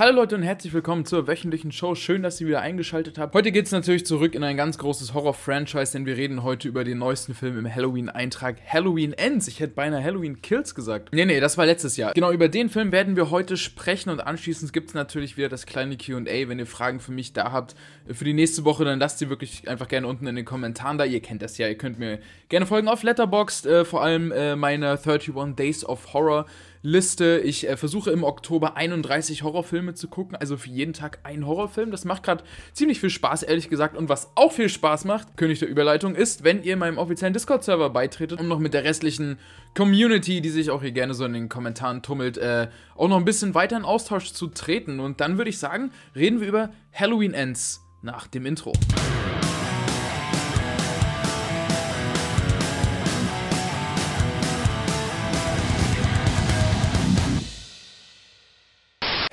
Hallo Leute und herzlich willkommen zur wöchentlichen Show. Schön, dass ihr wieder eingeschaltet habt. Heute geht es natürlich zurück in ein ganz großes Horror-Franchise, denn wir reden heute über den neuesten Film im Halloween-Eintrag Halloween Ends. Ich hätte beinahe Halloween Kills gesagt. Nee, nee, das war letztes Jahr. Genau über den Film werden wir heute sprechen und anschließend gibt es natürlich wieder das kleine QA. Wenn ihr Fragen für mich da habt für die nächste Woche, dann lasst sie wirklich einfach gerne unten in den Kommentaren da. Ihr kennt das ja. Ihr könnt mir gerne folgen auf Letterboxd, äh, vor allem äh, meine 31 Days of Horror Liste. Ich äh, versuche im Oktober 31 Horrorfilme zu gucken, also für jeden Tag einen Horrorfilm. Das macht gerade ziemlich viel Spaß, ehrlich gesagt. Und was auch viel Spaß macht, König der Überleitung, ist, wenn ihr meinem offiziellen Discord-Server beitretet, um noch mit der restlichen Community, die sich auch hier gerne so in den Kommentaren tummelt, äh, auch noch ein bisschen weiter in Austausch zu treten. Und dann würde ich sagen, reden wir über Halloween Ends nach dem Intro.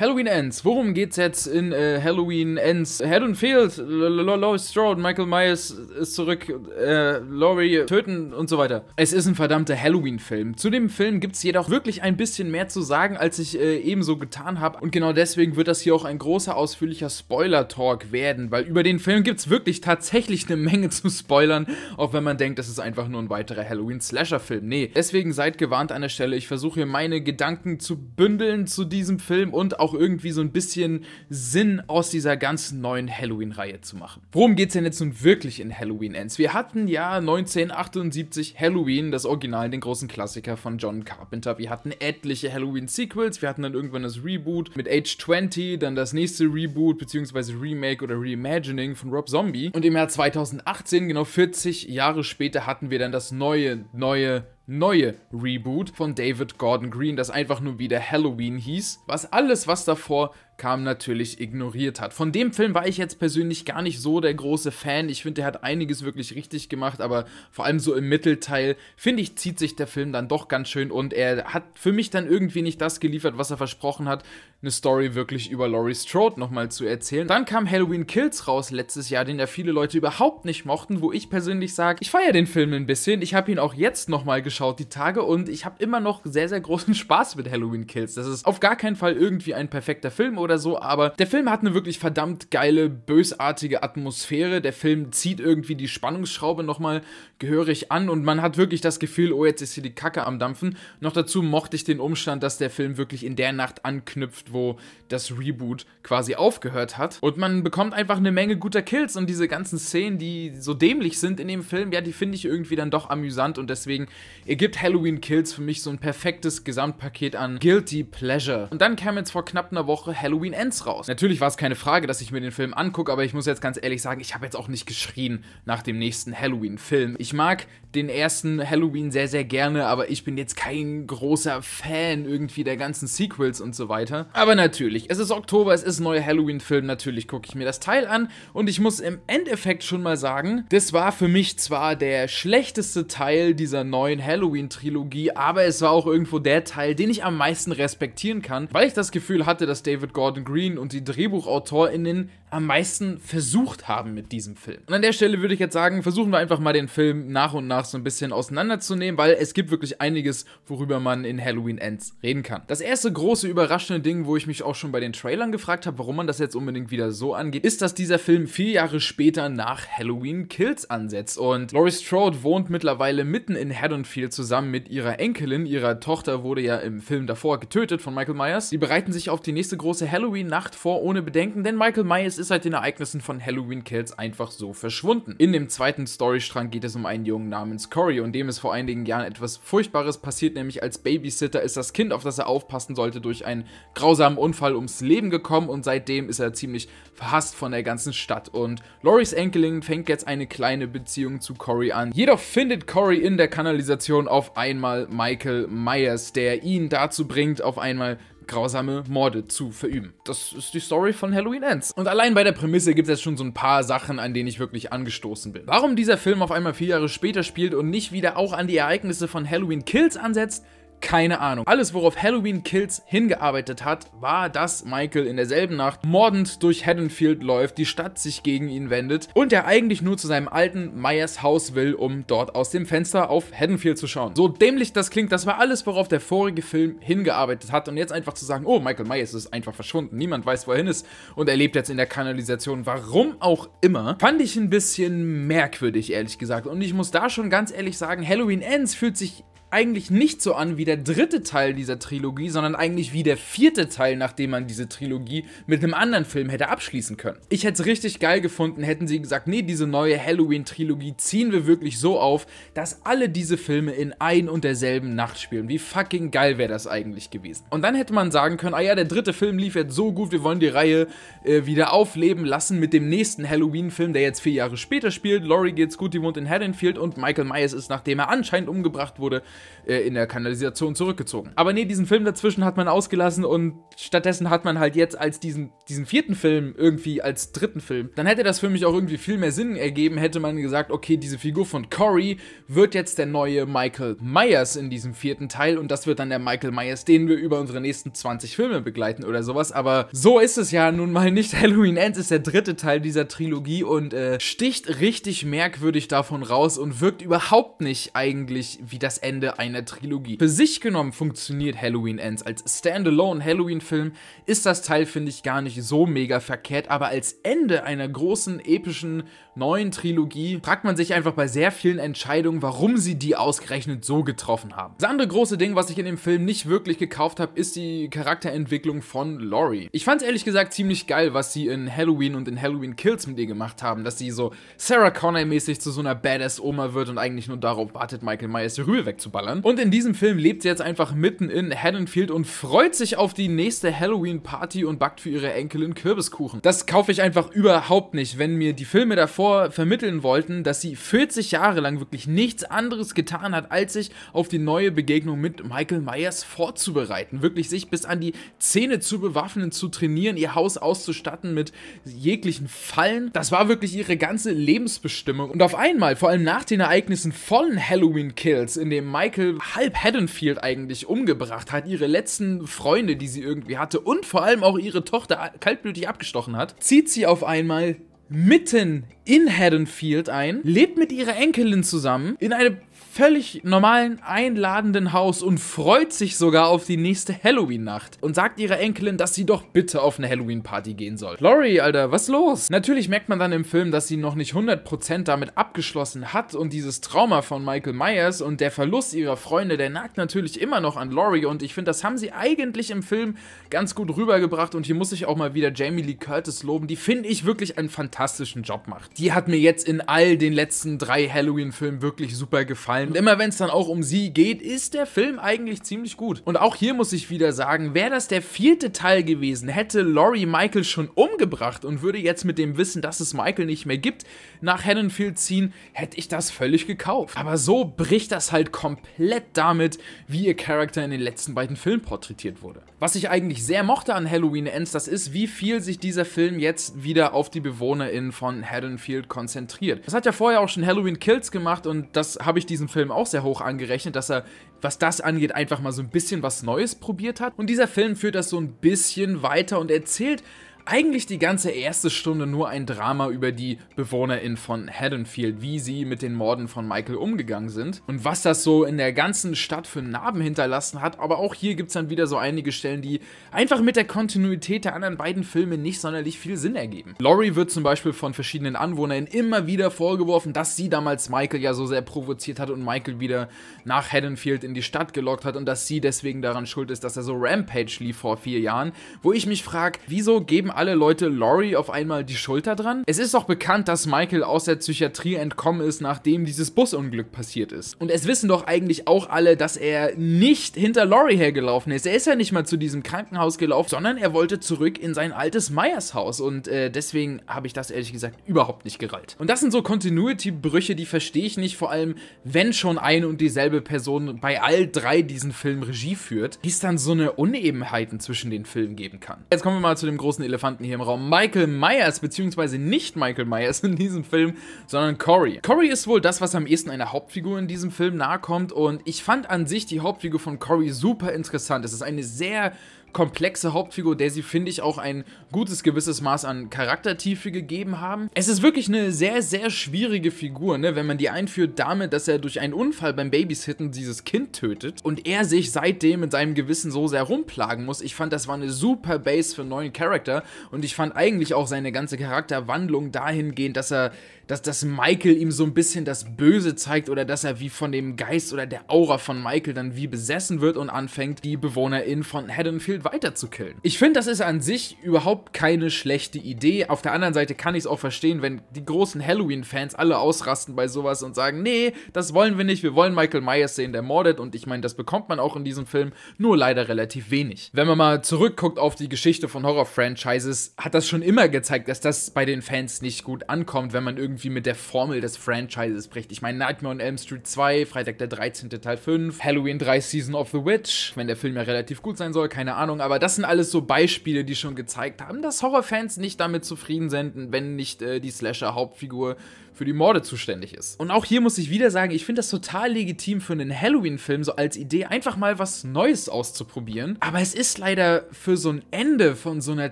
Halloween Ends. Worum geht's jetzt in äh, Halloween Ends? Head and Field, Lois Strode, Michael Myers ist zurück, äh, Laurie töten und so weiter. Es ist ein verdammter Halloween-Film. Zu dem Film gibt's jedoch wirklich ein bisschen mehr zu sagen, als ich äh, ebenso getan habe. Und genau deswegen wird das hier auch ein großer, ausführlicher Spoiler-Talk werden, weil über den Film gibt's wirklich tatsächlich eine Menge zu spoilern, auch wenn man denkt, das ist einfach nur ein weiterer Halloween-Slasher-Film. Nee, deswegen seid gewarnt an der Stelle. Ich versuche hier meine Gedanken zu bündeln zu diesem Film und auch irgendwie so ein bisschen Sinn aus dieser ganzen neuen Halloween-Reihe zu machen. Worum geht es denn jetzt nun wirklich in Halloween Ends? Wir hatten ja 1978 Halloween, das Original, den großen Klassiker von John Carpenter. Wir hatten etliche Halloween-Sequels, wir hatten dann irgendwann das Reboot mit Age 20, dann das nächste Reboot bzw. Remake oder Reimagining von Rob Zombie. Und im Jahr 2018, genau 40 Jahre später, hatten wir dann das neue, neue neue Reboot von David Gordon Green, das einfach nur wieder Halloween hieß, was alles, was davor kam, natürlich ignoriert hat. Von dem Film war ich jetzt persönlich gar nicht so der große Fan. Ich finde, der hat einiges wirklich richtig gemacht, aber vor allem so im Mittelteil, finde ich, zieht sich der Film dann doch ganz schön und er hat für mich dann irgendwie nicht das geliefert, was er versprochen hat, eine Story wirklich über Laurie Strode nochmal zu erzählen. Dann kam Halloween Kills raus letztes Jahr, den ja viele Leute überhaupt nicht mochten, wo ich persönlich sage, ich feiere den Film ein bisschen. Ich habe ihn auch jetzt nochmal geschaut, die Tage, und ich habe immer noch sehr, sehr großen Spaß mit Halloween Kills. Das ist auf gar keinen Fall irgendwie ein perfekter Film oder oder so, aber der Film hat eine wirklich verdammt geile, bösartige Atmosphäre. Der Film zieht irgendwie die Spannungsschraube nochmal gehörig an und man hat wirklich das Gefühl, oh, jetzt ist hier die Kacke am Dampfen. Noch dazu mochte ich den Umstand, dass der Film wirklich in der Nacht anknüpft, wo das Reboot quasi aufgehört hat. Und man bekommt einfach eine Menge guter Kills und diese ganzen Szenen, die so dämlich sind in dem Film, ja, die finde ich irgendwie dann doch amüsant und deswegen ergibt Halloween Kills für mich so ein perfektes Gesamtpaket an Guilty Pleasure. Und dann kam jetzt vor knapp einer Woche Halloween Halloween Ends raus. Natürlich war es keine Frage, dass ich mir den Film angucke, aber ich muss jetzt ganz ehrlich sagen, ich habe jetzt auch nicht geschrien nach dem nächsten Halloween-Film. Ich mag den ersten Halloween sehr, sehr gerne, aber ich bin jetzt kein großer Fan irgendwie der ganzen Sequels und so weiter. Aber natürlich, es ist Oktober, es ist ein neuer Halloween-Film, natürlich gucke ich mir das Teil an und ich muss im Endeffekt schon mal sagen, das war für mich zwar der schlechteste Teil dieser neuen Halloween-Trilogie, aber es war auch irgendwo der Teil, den ich am meisten respektieren kann, weil ich das Gefühl hatte, dass David Gordon Gordon Green und die DrehbuchautorInnen am meisten versucht haben mit diesem Film. Und an der Stelle würde ich jetzt sagen, versuchen wir einfach mal den Film nach und nach so ein bisschen auseinanderzunehmen, weil es gibt wirklich einiges, worüber man in Halloween Ends reden kann. Das erste große überraschende Ding, wo ich mich auch schon bei den Trailern gefragt habe, warum man das jetzt unbedingt wieder so angeht, ist, dass dieser Film vier Jahre später nach Halloween Kills ansetzt. Und Laurie Strode wohnt mittlerweile mitten in Haddonfield zusammen mit ihrer Enkelin. Ihrer Tochter wurde ja im Film davor getötet von Michael Myers. Die bereiten sich auf die nächste große Halloween-Nacht vor ohne Bedenken, denn Michael Myers ist seit den Ereignissen von Halloween Kills einfach so verschwunden. In dem zweiten Storystrang geht es um einen Jungen namens Corey und dem ist vor einigen Jahren etwas Furchtbares passiert, nämlich als Babysitter ist das Kind, auf das er aufpassen sollte, durch einen grausamen Unfall ums Leben gekommen und seitdem ist er ziemlich verhasst von der ganzen Stadt und Loris Enkelin fängt jetzt eine kleine Beziehung zu Corey an. Jedoch findet Corey in der Kanalisation auf einmal Michael Myers, der ihn dazu bringt, auf einmal grausame Morde zu verüben. Das ist die Story von Halloween Ends. Und allein bei der Prämisse gibt es jetzt schon so ein paar Sachen, an denen ich wirklich angestoßen bin. Warum dieser Film auf einmal vier Jahre später spielt und nicht wieder auch an die Ereignisse von Halloween Kills ansetzt, keine Ahnung. Alles, worauf Halloween Kills hingearbeitet hat, war, dass Michael in derselben Nacht mordend durch Haddonfield läuft, die Stadt sich gegen ihn wendet und er eigentlich nur zu seinem alten Myers Haus will, um dort aus dem Fenster auf Haddonfield zu schauen. So dämlich das klingt, das war alles, worauf der vorige Film hingearbeitet hat und jetzt einfach zu sagen, oh, Michael Myers ist einfach verschwunden, niemand weiß, wo er hin ist und er lebt jetzt in der Kanalisation, warum auch immer, fand ich ein bisschen merkwürdig, ehrlich gesagt. Und ich muss da schon ganz ehrlich sagen, Halloween Ends fühlt sich eigentlich nicht so an wie der dritte Teil dieser Trilogie, sondern eigentlich wie der vierte Teil, nachdem man diese Trilogie mit einem anderen Film hätte abschließen können. Ich hätte es richtig geil gefunden, hätten sie gesagt, nee, diese neue Halloween-Trilogie ziehen wir wirklich so auf, dass alle diese Filme in ein und derselben Nacht spielen. Wie fucking geil wäre das eigentlich gewesen? Und dann hätte man sagen können, ah ja, der dritte Film lief jetzt so gut, wir wollen die Reihe äh, wieder aufleben lassen mit dem nächsten Halloween-Film, der jetzt vier Jahre später spielt. Laurie geht's gut, die wohnt in Haddonfield und Michael Myers ist, nachdem er anscheinend umgebracht wurde, äh, in der Kanalisation zurückgezogen. Aber nee, diesen Film dazwischen hat man ausgelassen und stattdessen hat man halt jetzt als diesen, diesen vierten Film irgendwie als dritten Film. Dann hätte das für mich auch irgendwie viel mehr Sinn ergeben, hätte man gesagt, okay, diese Figur von Corey wird jetzt der neue Michael Myers in diesem vierten Teil und das wird dann der Michael Myers, den wir über unsere nächsten 20 Filme begleiten oder sowas. Aber so ist es ja nun mal nicht. Halloween Ends ist der dritte Teil dieser Trilogie und äh, sticht richtig merkwürdig davon raus und wirkt überhaupt nicht eigentlich wie das Ende Ende einer Trilogie. Für sich genommen funktioniert Halloween Ends. Als Standalone Halloween-Film ist das Teil, finde ich, gar nicht so mega verkehrt, aber als Ende einer großen, epischen, neuen Trilogie fragt man sich einfach bei sehr vielen Entscheidungen, warum sie die ausgerechnet so getroffen haben. Das andere große Ding, was ich in dem Film nicht wirklich gekauft habe, ist die Charakterentwicklung von Laurie. Ich fand es ehrlich gesagt ziemlich geil, was sie in Halloween und in Halloween Kills mit ihr gemacht haben, dass sie so Sarah Connor mäßig zu so einer Badass-Oma wird und eigentlich nur darauf wartet, Michael Myers die Rühe wegzubringen rausballern. Und in diesem Film lebt sie jetzt einfach mitten in Haddonfield und freut sich auf die nächste Halloween-Party und backt für ihre Enkelin Kürbiskuchen. Das kaufe ich einfach überhaupt nicht, wenn mir die Filme davor vermitteln wollten, dass sie 40 Jahre lang wirklich nichts anderes getan hat, als sich auf die neue Begegnung mit Michael Myers vorzubereiten. Wirklich sich bis an die Zähne zu bewaffnen, zu trainieren, ihr Haus auszustatten mit jeglichen Fallen. Das war wirklich ihre ganze Lebensbestimmung. Und auf einmal, vor allem nach den Ereignissen von Halloween Kills, in dem Myers Michael halb Haddonfield eigentlich umgebracht hat, ihre letzten Freunde, die sie irgendwie hatte und vor allem auch ihre Tochter kaltblütig abgestochen hat, zieht sie auf einmal mitten in Haddonfield ein, lebt mit ihrer Enkelin zusammen in eine völlig normalen, einladenden Haus und freut sich sogar auf die nächste Halloween-Nacht und sagt ihrer Enkelin, dass sie doch bitte auf eine Halloween-Party gehen soll. Lori, Alter, was los? Natürlich merkt man dann im Film, dass sie noch nicht 100% damit abgeschlossen hat und dieses Trauma von Michael Myers und der Verlust ihrer Freunde, der nagt natürlich immer noch an Lori und ich finde, das haben sie eigentlich im Film ganz gut rübergebracht und hier muss ich auch mal wieder Jamie Lee Curtis loben, die finde ich wirklich einen fantastischen Job macht. Die hat mir jetzt in all den letzten drei Halloween-Filmen wirklich super gefallen sein. Und immer wenn es dann auch um sie geht, ist der Film eigentlich ziemlich gut. Und auch hier muss ich wieder sagen, wäre das der vierte Teil gewesen, hätte Laurie Michael schon umgebracht und würde jetzt mit dem Wissen, dass es Michael nicht mehr gibt, nach Haddonfield ziehen, hätte ich das völlig gekauft. Aber so bricht das halt komplett damit, wie ihr Charakter in den letzten beiden Filmen porträtiert wurde. Was ich eigentlich sehr mochte an Halloween Ends, das ist, wie viel sich dieser Film jetzt wieder auf die BewohnerInnen von Haddonfield konzentriert. Das hat ja vorher auch schon Halloween Kills gemacht und das habe ich diesem Film auch sehr hoch angerechnet, dass er, was das angeht, einfach mal so ein bisschen was Neues probiert hat. Und dieser Film führt das so ein bisschen weiter und erzählt eigentlich die ganze erste Stunde nur ein Drama über die BewohnerInnen von Haddonfield, wie sie mit den Morden von Michael umgegangen sind und was das so in der ganzen Stadt für Narben hinterlassen hat. Aber auch hier gibt es dann wieder so einige Stellen, die einfach mit der Kontinuität der anderen beiden Filme nicht sonderlich viel Sinn ergeben. Laurie wird zum Beispiel von verschiedenen AnwohnerInnen immer wieder vorgeworfen, dass sie damals Michael ja so sehr provoziert hat und Michael wieder nach Haddonfield in die Stadt gelockt hat und dass sie deswegen daran schuld ist, dass er so Rampage lief vor vier Jahren, wo ich mich frage, wieso geben alle Leute Laurie auf einmal die Schulter dran? Es ist doch bekannt, dass Michael aus der Psychiatrie entkommen ist, nachdem dieses Busunglück passiert ist. Und es wissen doch eigentlich auch alle, dass er nicht hinter Laurie hergelaufen ist. Er ist ja nicht mal zu diesem Krankenhaus gelaufen, sondern er wollte zurück in sein altes Meyers Haus. Und äh, deswegen habe ich das ehrlich gesagt überhaupt nicht gerallt. Und das sind so Continuity-Brüche, die verstehe ich nicht, vor allem wenn schon eine und dieselbe Person bei all drei diesen Film Regie führt, die es dann so eine Unebenheiten zwischen den Filmen geben kann. Jetzt kommen wir mal zu dem großen Elefanten Elefanten hier im Raum. Michael Myers, beziehungsweise nicht Michael Myers in diesem Film, sondern Corey. Corey ist wohl das, was am ehesten einer Hauptfigur in diesem Film nahe kommt und ich fand an sich die Hauptfigur von Corey super interessant. Es ist eine sehr komplexe Hauptfigur, der sie, finde ich, auch ein gutes gewisses Maß an Charaktertiefe gegeben haben. Es ist wirklich eine sehr, sehr schwierige Figur, ne, wenn man die einführt damit, dass er durch einen Unfall beim Babysitten dieses Kind tötet und er sich seitdem mit seinem Gewissen so sehr rumplagen muss. Ich fand, das war eine super Base für einen neuen Charakter und ich fand eigentlich auch seine ganze Charakterwandlung dahingehend, dass er, dass, dass Michael ihm so ein bisschen das Böse zeigt oder dass er wie von dem Geist oder der Aura von Michael dann wie besessen wird und anfängt, die BewohnerInnen von Haddonfield weiter zu killen. Ich finde, das ist an sich überhaupt keine schlechte Idee. Auf der anderen Seite kann ich es auch verstehen, wenn die großen Halloween-Fans alle ausrasten bei sowas und sagen, nee, das wollen wir nicht, wir wollen Michael Myers sehen, der mordet. Und ich meine, das bekommt man auch in diesem Film, nur leider relativ wenig. Wenn man mal zurückguckt auf die Geschichte von Horror-Franchises, hat das schon immer gezeigt, dass das bei den Fans nicht gut ankommt, wenn man irgendwie mit der Formel des Franchises bricht. Ich meine, Nightmare on Elm Street 2, Freitag der 13. Teil 5, Halloween 3 Season of the Witch, wenn der Film ja relativ gut sein soll, keine Ahnung. Ahnung, aber das sind alles so Beispiele, die schon gezeigt haben, dass Horrorfans nicht damit zufrieden sind, wenn nicht äh, die Slasher-Hauptfigur für die Morde zuständig ist. Und auch hier muss ich wieder sagen, ich finde das total legitim für einen Halloween-Film, so als Idee einfach mal was Neues auszuprobieren. Aber es ist leider für so ein Ende von so einer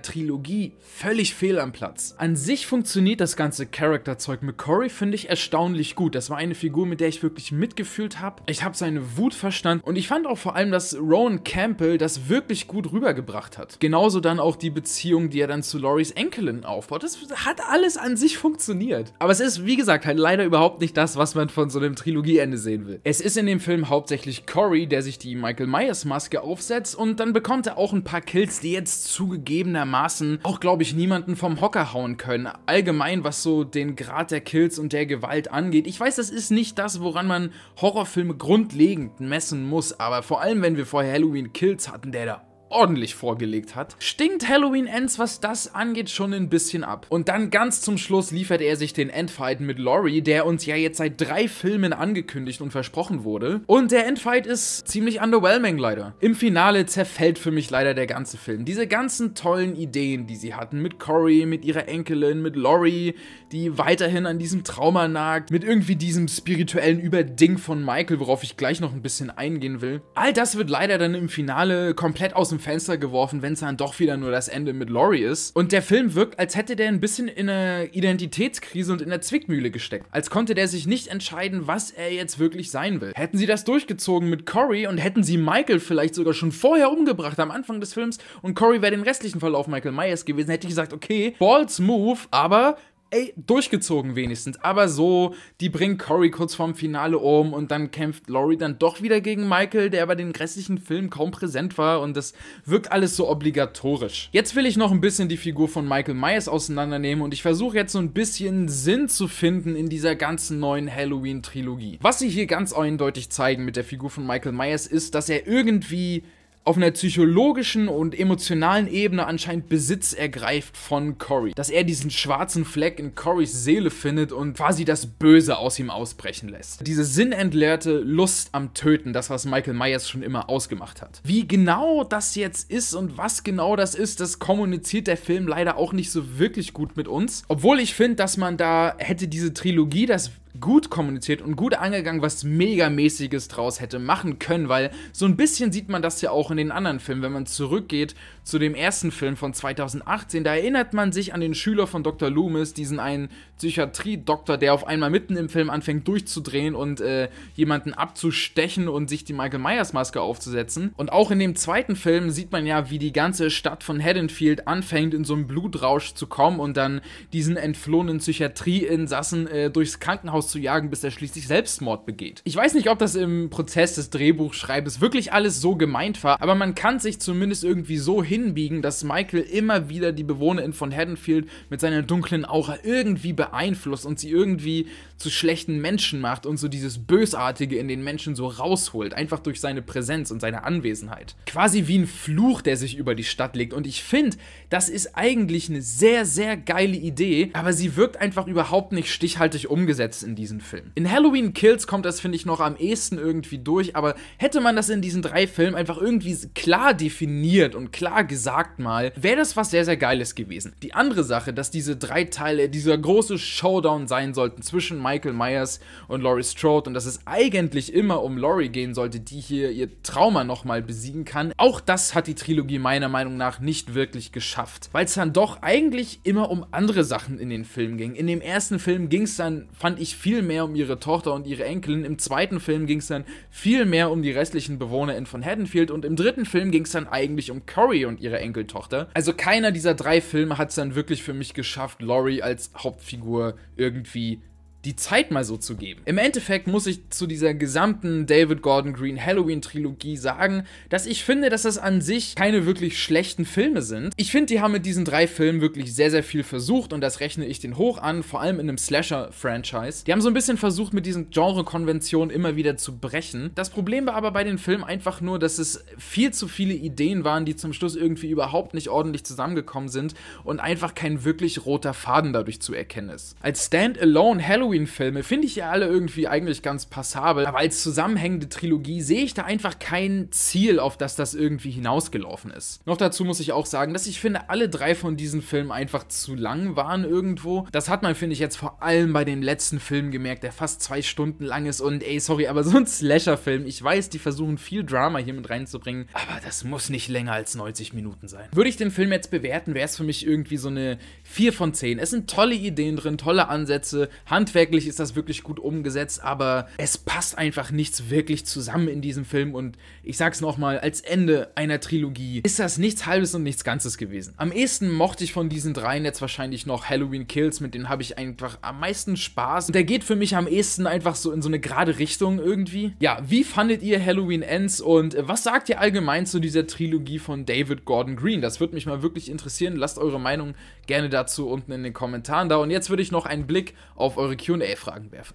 Trilogie völlig fehl am Platz. An sich funktioniert das ganze Charakterzeug mit Corey, finde ich, erstaunlich gut. Das war eine Figur, mit der ich wirklich mitgefühlt habe. Ich habe seine Wut verstanden und ich fand auch vor allem, dass Rowan Campbell das wirklich gut rübergebracht hat. Genauso dann auch die Beziehung, die er dann zu Loris Enkelin aufbaut. Das hat alles an sich funktioniert. Aber es ist, wie wie gesagt, halt leider überhaupt nicht das, was man von so einem Trilogieende sehen will. Es ist in dem Film hauptsächlich Corey, der sich die Michael Myers Maske aufsetzt und dann bekommt er auch ein paar Kills, die jetzt zugegebenermaßen auch, glaube ich, niemanden vom Hocker hauen können. Allgemein, was so den Grad der Kills und der Gewalt angeht. Ich weiß, das ist nicht das, woran man Horrorfilme grundlegend messen muss, aber vor allem, wenn wir vorher Halloween Kills hatten, der da ordentlich vorgelegt hat, stinkt Halloween Ends, was das angeht, schon ein bisschen ab. Und dann ganz zum Schluss liefert er sich den Endfight mit Laurie, der uns ja jetzt seit drei Filmen angekündigt und versprochen wurde. Und der Endfight ist ziemlich underwhelming leider. Im Finale zerfällt für mich leider der ganze Film. Diese ganzen tollen Ideen, die sie hatten mit Cory, mit ihrer Enkelin, mit Laurie, die weiterhin an diesem Trauma nagt, mit irgendwie diesem spirituellen Überding von Michael, worauf ich gleich noch ein bisschen eingehen will. All das wird leider dann im Finale komplett aus dem Fenster geworfen, wenn es dann doch wieder nur das Ende mit Laurie ist. Und der Film wirkt, als hätte der ein bisschen in einer Identitätskrise und in der Zwickmühle gesteckt. Als konnte der sich nicht entscheiden, was er jetzt wirklich sein will. Hätten sie das durchgezogen mit Corey und hätten sie Michael vielleicht sogar schon vorher umgebracht am Anfang des Films und Corey wäre den restlichen Verlauf Michael Myers gewesen, hätte ich gesagt, okay, Balls Move, aber ey, durchgezogen wenigstens. Aber so, die bringt Corey kurz vorm Finale um und dann kämpft Laurie dann doch wieder gegen Michael, der bei den grässlichen Filmen kaum präsent war und das wirkt alles so obligatorisch. Jetzt will ich noch ein bisschen die Figur von Michael Myers auseinandernehmen und ich versuche jetzt so ein bisschen Sinn zu finden in dieser ganzen neuen Halloween-Trilogie. Was sie hier ganz eindeutig zeigen mit der Figur von Michael Myers ist, dass er irgendwie auf einer psychologischen und emotionalen Ebene anscheinend Besitz ergreift von Cory. Dass er diesen schwarzen Fleck in Corys Seele findet und quasi das Böse aus ihm ausbrechen lässt. Diese sinnentleerte Lust am Töten, das was Michael Myers schon immer ausgemacht hat. Wie genau das jetzt ist und was genau das ist, das kommuniziert der Film leider auch nicht so wirklich gut mit uns. Obwohl ich finde, dass man da hätte diese Trilogie das gut kommuniziert und gut angegangen, was megamäßiges draus hätte machen können, weil so ein bisschen sieht man das ja auch in den anderen Filmen, wenn man zurückgeht zu dem ersten Film von 2018. Da erinnert man sich an den Schüler von Dr. Loomis, diesen einen Psychiatrie-Doktor, der auf einmal mitten im Film anfängt durchzudrehen und äh, jemanden abzustechen und sich die Michael Myers-Maske aufzusetzen. Und auch in dem zweiten Film sieht man ja, wie die ganze Stadt von Haddonfield anfängt, in so einen Blutrausch zu kommen und dann diesen entflohenen Psychiatrie-Insassen äh, durchs Krankenhaus zu jagen, bis er schließlich Selbstmord begeht. Ich weiß nicht, ob das im Prozess des Drehbuchschreibens wirklich alles so gemeint war, aber man kann sich zumindest irgendwie so hin hinbiegen, dass Michael immer wieder die Bewohnerin von Haddonfield mit seiner dunklen Aura irgendwie beeinflusst und sie irgendwie zu schlechten Menschen macht und so dieses Bösartige in den Menschen so rausholt, einfach durch seine Präsenz und seine Anwesenheit. Quasi wie ein Fluch, der sich über die Stadt legt und ich finde, das ist eigentlich eine sehr, sehr geile Idee, aber sie wirkt einfach überhaupt nicht stichhaltig umgesetzt in diesem Film. In Halloween Kills kommt das, finde ich, noch am ehesten irgendwie durch, aber hätte man das in diesen drei Filmen einfach irgendwie klar definiert und klar gesagt mal, wäre das was sehr, sehr Geiles gewesen. Die andere Sache, dass diese drei Teile dieser große Showdown sein sollten zwischen Michael Myers und Laurie Strode und dass es eigentlich immer um Laurie gehen sollte, die hier ihr Trauma nochmal besiegen kann, auch das hat die Trilogie meiner Meinung nach nicht wirklich geschafft, weil es dann doch eigentlich immer um andere Sachen in den Film ging. In dem ersten Film ging es dann, fand ich, viel mehr um ihre Tochter und ihre Enkelin, im zweiten Film ging es dann viel mehr um die restlichen Bewohnerinnen von Haddonfield und im dritten Film ging es dann eigentlich um Curry und und ihre Enkeltochter. Also keiner dieser drei Filme hat es dann wirklich für mich geschafft, Laurie als Hauptfigur irgendwie die Zeit mal so zu geben. Im Endeffekt muss ich zu dieser gesamten David Gordon Green Halloween-Trilogie sagen, dass ich finde, dass das an sich keine wirklich schlechten Filme sind. Ich finde, die haben mit diesen drei Filmen wirklich sehr, sehr viel versucht und das rechne ich den hoch an, vor allem in einem Slasher-Franchise. Die haben so ein bisschen versucht, mit diesen Genre-Konventionen immer wieder zu brechen. Das Problem war aber bei den Filmen einfach nur, dass es viel zu viele Ideen waren, die zum Schluss irgendwie überhaupt nicht ordentlich zusammengekommen sind und einfach kein wirklich roter Faden dadurch zu erkennen ist. Als Standalone Halloween Halloween-Filme finde ich ja alle irgendwie eigentlich ganz passabel, aber als zusammenhängende Trilogie sehe ich da einfach kein Ziel, auf das das irgendwie hinausgelaufen ist. Noch dazu muss ich auch sagen, dass ich finde, alle drei von diesen Filmen einfach zu lang waren irgendwo. Das hat man, finde ich, jetzt vor allem bei dem letzten Film gemerkt, der fast zwei Stunden lang ist und ey, sorry, aber so ein Slasher-Film, ich weiß, die versuchen viel Drama hier mit reinzubringen, aber das muss nicht länger als 90 Minuten sein. Würde ich den Film jetzt bewerten, wäre es für mich irgendwie so eine 4 von 10. Es sind tolle Ideen drin, tolle Ansätze, Handwerk handwerklich ist das wirklich gut umgesetzt, aber es passt einfach nichts wirklich zusammen in diesem Film und ich sag's nochmal, als Ende einer Trilogie ist das nichts Halbes und nichts Ganzes gewesen. Am ehesten mochte ich von diesen dreien jetzt wahrscheinlich noch Halloween Kills, mit denen habe ich einfach am meisten Spaß und der geht für mich am ehesten einfach so in so eine gerade Richtung irgendwie. Ja, wie fandet ihr Halloween Ends und was sagt ihr allgemein zu dieser Trilogie von David Gordon Green? Das würde mich mal wirklich interessieren. Lasst eure Meinung gerne dazu unten in den Kommentaren da und jetzt würde ich noch einen Blick auf eure Q QA-Fragen werfen.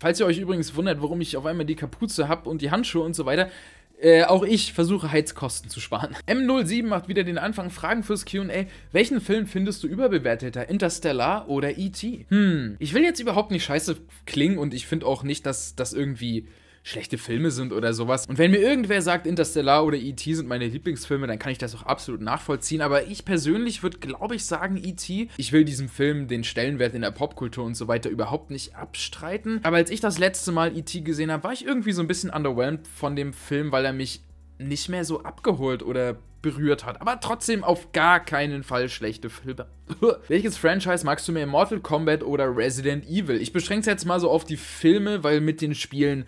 Falls ihr euch übrigens wundert, warum ich auf einmal die Kapuze habe und die Handschuhe und so weiter, äh, auch ich versuche Heizkosten zu sparen. M07 macht wieder den Anfang. Fragen fürs QA. Welchen Film findest du überbewerteter? Interstellar oder E.T.? Hm, ich will jetzt überhaupt nicht scheiße klingen und ich finde auch nicht, dass das irgendwie schlechte Filme sind oder sowas. Und wenn mir irgendwer sagt, Interstellar oder E.T. sind meine Lieblingsfilme, dann kann ich das auch absolut nachvollziehen. Aber ich persönlich würde, glaube ich, sagen, E.T. Ich will diesem Film den Stellenwert in der Popkultur und so weiter überhaupt nicht abstreiten. Aber als ich das letzte Mal E.T. gesehen habe, war ich irgendwie so ein bisschen underwhelmed von dem Film, weil er mich nicht mehr so abgeholt oder berührt hat. Aber trotzdem auf gar keinen Fall schlechte Filme. Welches Franchise magst du mehr, Mortal Kombat oder Resident Evil? Ich beschränke es jetzt mal so auf die Filme, weil mit den Spielen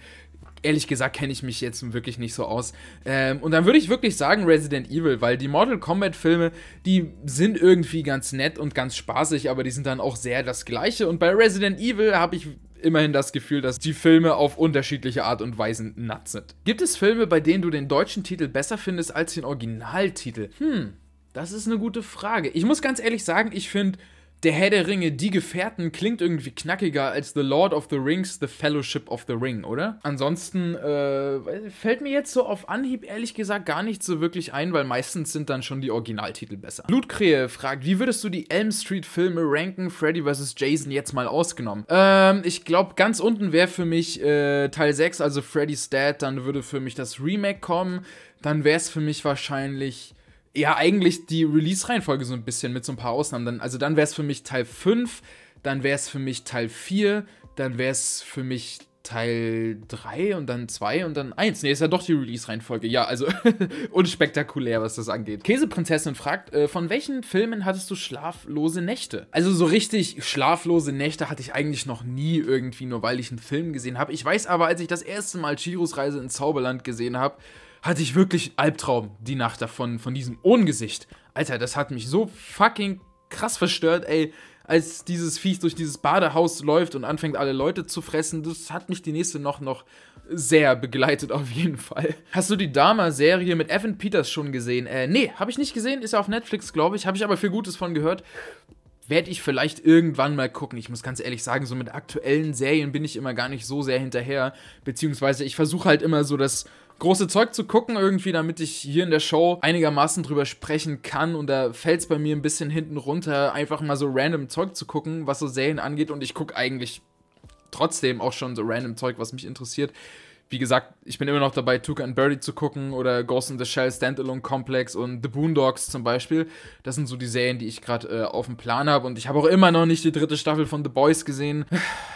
ehrlich gesagt kenne ich mich jetzt wirklich nicht so aus. Ähm, und dann würde ich wirklich sagen Resident Evil, weil die Mortal Kombat Filme, die sind irgendwie ganz nett und ganz spaßig, aber die sind dann auch sehr das Gleiche. Und bei Resident Evil habe ich immerhin das Gefühl, dass die Filme auf unterschiedliche Art und Weise nett sind. Gibt es Filme, bei denen du den deutschen Titel besser findest als den Originaltitel? Hm, das ist eine gute Frage. Ich muss ganz ehrlich sagen, ich finde der Herr der Ringe, die Gefährten klingt irgendwie knackiger als The Lord of the Rings, The Fellowship of the Ring, oder? Ansonsten äh, fällt mir jetzt so auf Anhieb ehrlich gesagt gar nicht so wirklich ein, weil meistens sind dann schon die Originaltitel besser. Blutkrähe fragt, wie würdest du die Elm Street Filme ranken, Freddy vs. Jason jetzt mal ausgenommen? Ähm, ich glaube, ganz unten wäre für mich äh, Teil 6, also Freddy's Dad, dann würde für mich das Remake kommen, dann wäre es für mich wahrscheinlich ja eigentlich die Release-Reihenfolge so ein bisschen mit so ein paar Ausnahmen. Dann, also dann wäre es für mich Teil 5, dann wäre es für mich Teil 4, dann wäre es für mich Teil 3 und dann 2 und dann 1. Nee, ist ja doch die Release-Reihenfolge. Ja, also unspektakulär, was das angeht. Käseprinzessin fragt, äh, von welchen Filmen hattest du schlaflose Nächte? Also so richtig schlaflose Nächte hatte ich eigentlich noch nie irgendwie, nur weil ich einen Film gesehen habe. Ich weiß aber, als ich das erste Mal Chirus Reise ins Zauberland gesehen habe, hatte ich wirklich Albtraum die Nacht davon, von diesem Ohngesicht. Alter, das hat mich so fucking krass verstört, ey. Als dieses Viech durch dieses Badehaus läuft und anfängt, alle Leute zu fressen, das hat mich die nächste noch, noch sehr begleitet, auf jeden Fall. Hast du die Dama-Serie mit Evan Peters schon gesehen? Äh, nee, habe ich nicht gesehen, ist ja auf Netflix, glaube ich, habe ich aber viel Gutes von gehört werde ich vielleicht irgendwann mal gucken. Ich muss ganz ehrlich sagen, so mit aktuellen Serien bin ich immer gar nicht so sehr hinterher. Beziehungsweise ich versuche halt immer so dass große Zeug zu gucken irgendwie, damit ich hier in der Show einigermaßen drüber sprechen kann und da fällt es bei mir ein bisschen hinten runter, einfach mal so random Zeug zu gucken, was so Serien angeht und ich gucke eigentlich trotzdem auch schon so random Zeug, was mich interessiert wie gesagt, ich bin immer noch dabei, Tuca and Birdie zu gucken oder Ghost in the Shell Standalone Complex und The Boondogs zum Beispiel. Das sind so die Serien, die ich gerade äh, auf dem Plan habe und ich habe auch immer noch nicht die dritte Staffel von The Boys gesehen.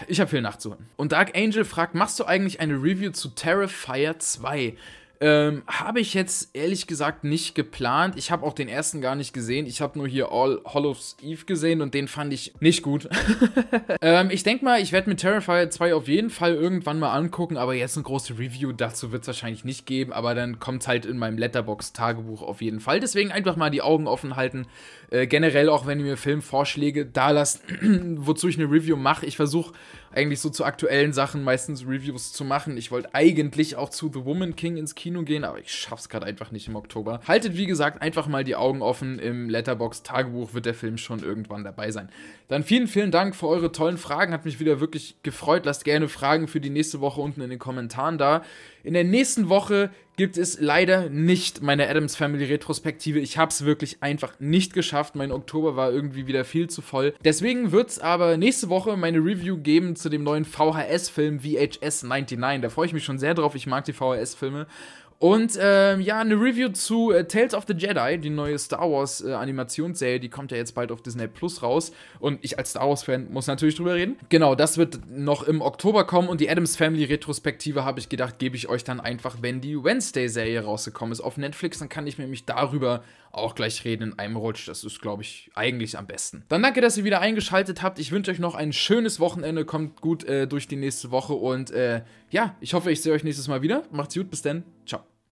Ich habe viel nachzuholen. Und Dark Angel fragt, machst du eigentlich eine Review zu Terrifier 2? Ähm, habe ich jetzt ehrlich gesagt nicht geplant. Ich habe auch den ersten gar nicht gesehen. Ich habe nur hier All Hollows Eve gesehen und den fand ich nicht gut. ähm, ich denke mal, ich werde mir Terrifier 2 auf jeden Fall irgendwann mal angucken, aber jetzt eine große Review dazu wird es wahrscheinlich nicht geben, aber dann kommt es halt in meinem Letterbox-Tagebuch auf jeden Fall. Deswegen einfach mal die Augen offen halten. Äh, generell auch, wenn ihr mir Filmvorschläge da lasst, wozu ich eine Review mache. Ich versuche eigentlich so zu aktuellen Sachen meistens Reviews zu machen. Ich wollte eigentlich auch zu The Woman King ins Kino gehen, aber ich schaff's gerade einfach nicht im Oktober. Haltet wie gesagt einfach mal die Augen offen. Im Letterbox Tagebuch wird der Film schon irgendwann dabei sein. Dann vielen, vielen Dank für eure tollen Fragen. Hat mich wieder wirklich gefreut. Lasst gerne Fragen für die nächste Woche unten in den Kommentaren da. In der nächsten Woche gibt es leider nicht meine Adams Family Retrospektive. Ich habe es wirklich einfach nicht geschafft. Mein Oktober war irgendwie wieder viel zu voll. Deswegen wird es aber nächste Woche meine Review geben zu dem neuen VHS-Film VHS 99. Da freue ich mich schon sehr drauf. Ich mag die VHS-Filme. Und ähm, ja, eine Review zu äh, Tales of the Jedi, die neue Star Wars äh, Animationsserie, die kommt ja jetzt bald auf Disney Plus raus. Und ich als Star Wars-Fan muss natürlich drüber reden. Genau, das wird noch im Oktober kommen und die Adams Family Retrospektive habe ich gedacht, gebe ich euch dann einfach, wenn die Wednesday-Serie rausgekommen ist auf Netflix, dann kann ich nämlich darüber auch gleich reden in einem Rutsch. Das ist, glaube ich, eigentlich am besten. Dann danke, dass ihr wieder eingeschaltet habt. Ich wünsche euch noch ein schönes Wochenende. Kommt gut äh, durch die nächste Woche und äh, ja, ich hoffe, ich sehe euch nächstes Mal wieder. Macht's gut, bis dann. Ciao.